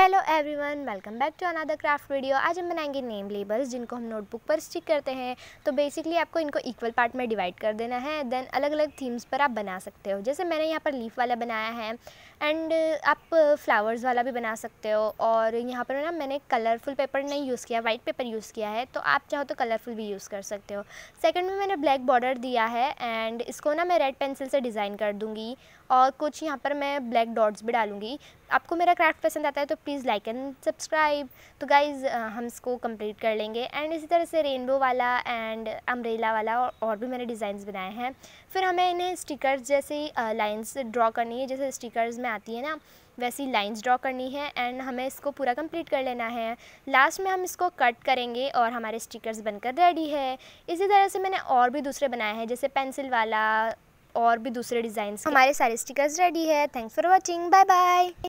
hello everyone welcome back to another craft video आज हम बनाएंगे नेम लेबल्स जिनको हम नोटबुक पर स्टिक करते हैं तो बेसिकली आपको इनको इक्वल पार्ट में डिवाइड कर देना है देन अलग अलग थीम्स पर आप बना सकते हो जैसे मैंने यहाँ पर लीफ वाला बनाया है एंड आप फ्लावर्स वाला भी बना सकते हो और यहाँ पर ना मैंने कलरफुल पेपर नहीं यूज़ किया वाइट पेपर यूज़ किया है तो आप चाहो तो कलरफुल भी यूज़ कर सकते हो सेकेंड में मैंने ब्लैक बॉर्डर दिया है एंड इसको ना मैं रेड पेंसिल से डिज़ाइन कर दूँगी और कुछ यहाँ पर मैं ब्लैक डॉट्स भी डालूँगी आपको मेरा क्राफ्ट पसंद आता है तो प्लीज़ लाइक एंड सब्सक्राइब तो गाइज़ हम इसको कंप्लीट कर लेंगे एंड इसी तरह से रेनबो वाला एंड अम्ब्रेला वाला और, और भी मैंने डिज़ाइंस बनाए हैं फिर हमें इन्हें स्टिकर्स जैसे लाइंस ड्रॉ करनी है जैसे स्टिकर्स में आती है ना वैसी लाइंस ड्रॉ करनी है एंड हमें इसको पूरा कंप्लीट कर लेना है लास्ट में हम इसको कट करेंगे और हमारे स्टिकर्स बनकर रेडी है इसी तरह से मैंने और भी दूसरे बनाए हैं जैसे पेंसिल वाला और भी दूसरे डिज़ाइंस हमारे सारे स्टिकर्स रेडी है thanks for watching bye bye